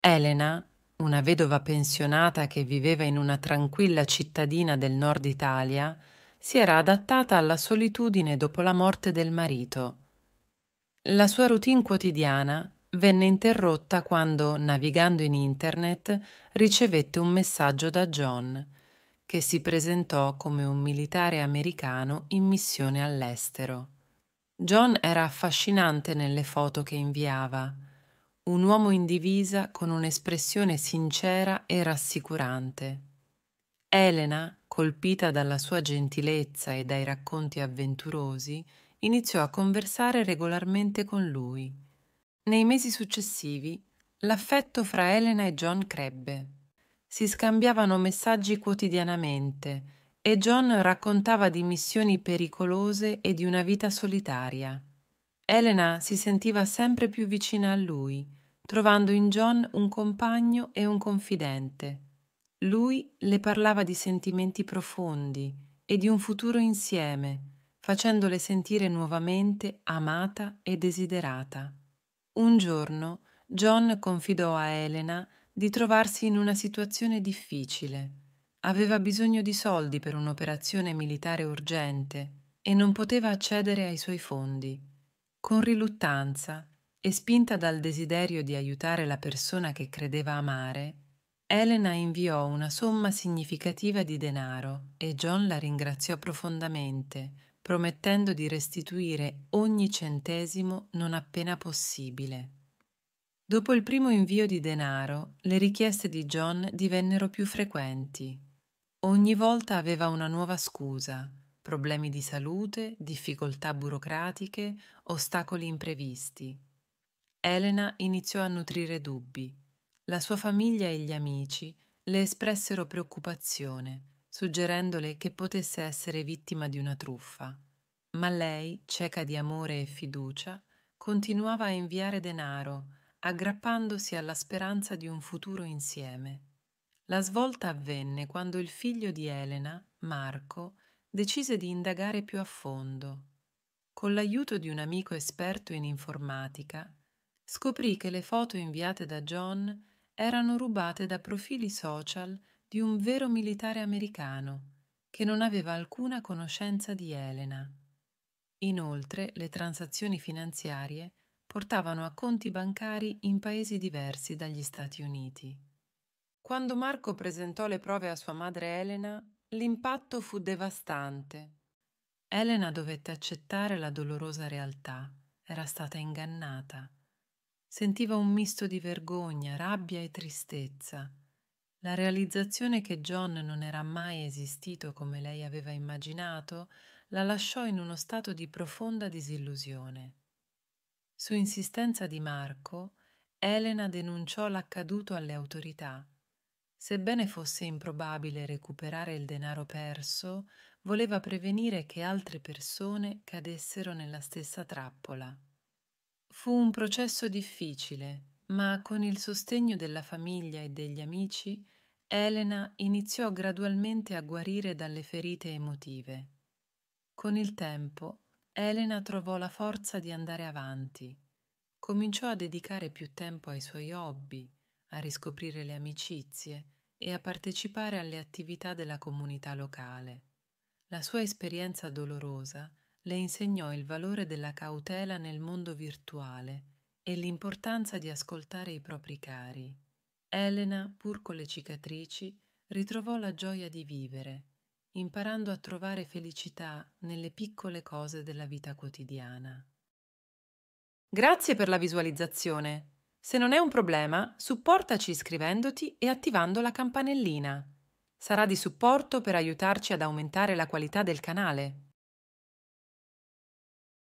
Elena, una vedova pensionata che viveva in una tranquilla cittadina del nord Italia, si era adattata alla solitudine dopo la morte del marito. La sua routine quotidiana venne interrotta quando, navigando in internet, ricevette un messaggio da John, che si presentò come un militare americano in missione all'estero. John era affascinante nelle foto che inviava un uomo in divisa con un'espressione sincera e rassicurante. Elena, colpita dalla sua gentilezza e dai racconti avventurosi, iniziò a conversare regolarmente con lui. Nei mesi successivi, l'affetto fra Elena e John crebbe. Si scambiavano messaggi quotidianamente e John raccontava di missioni pericolose e di una vita solitaria. Elena si sentiva sempre più vicina a lui trovando in John un compagno e un confidente. Lui le parlava di sentimenti profondi e di un futuro insieme, facendole sentire nuovamente amata e desiderata. Un giorno John confidò a Elena di trovarsi in una situazione difficile. Aveva bisogno di soldi per un'operazione militare urgente e non poteva accedere ai suoi fondi. Con riluttanza e spinta dal desiderio di aiutare la persona che credeva amare, Elena inviò una somma significativa di denaro e John la ringraziò profondamente, promettendo di restituire ogni centesimo non appena possibile. Dopo il primo invio di denaro, le richieste di John divennero più frequenti. Ogni volta aveva una nuova scusa, problemi di salute, difficoltà burocratiche, ostacoli imprevisti. Elena iniziò a nutrire dubbi. La sua famiglia e gli amici le espressero preoccupazione, suggerendole che potesse essere vittima di una truffa. Ma lei, cieca di amore e fiducia, continuava a inviare denaro, aggrappandosi alla speranza di un futuro insieme. La svolta avvenne quando il figlio di Elena, Marco, decise di indagare più a fondo. Con l'aiuto di un amico esperto in informatica, scoprì che le foto inviate da John erano rubate da profili social di un vero militare americano che non aveva alcuna conoscenza di Elena. Inoltre le transazioni finanziarie portavano a conti bancari in paesi diversi dagli Stati Uniti. Quando Marco presentò le prove a sua madre Elena, l'impatto fu devastante. Elena dovette accettare la dolorosa realtà. Era stata ingannata. Sentiva un misto di vergogna, rabbia e tristezza. La realizzazione che John non era mai esistito come lei aveva immaginato la lasciò in uno stato di profonda disillusione. Su insistenza di Marco, Elena denunciò l'accaduto alle autorità. Sebbene fosse improbabile recuperare il denaro perso, voleva prevenire che altre persone cadessero nella stessa trappola. Fu un processo difficile, ma con il sostegno della famiglia e degli amici, Elena iniziò gradualmente a guarire dalle ferite emotive. Con il tempo, Elena trovò la forza di andare avanti. Cominciò a dedicare più tempo ai suoi hobby, a riscoprire le amicizie e a partecipare alle attività della comunità locale. La sua esperienza dolorosa le insegnò il valore della cautela nel mondo virtuale e l'importanza di ascoltare i propri cari. Elena, pur con le cicatrici, ritrovò la gioia di vivere, imparando a trovare felicità nelle piccole cose della vita quotidiana. Grazie per la visualizzazione. Se non è un problema, supportaci iscrivendoti e attivando la campanellina. Sarà di supporto per aiutarci ad aumentare la qualità del canale.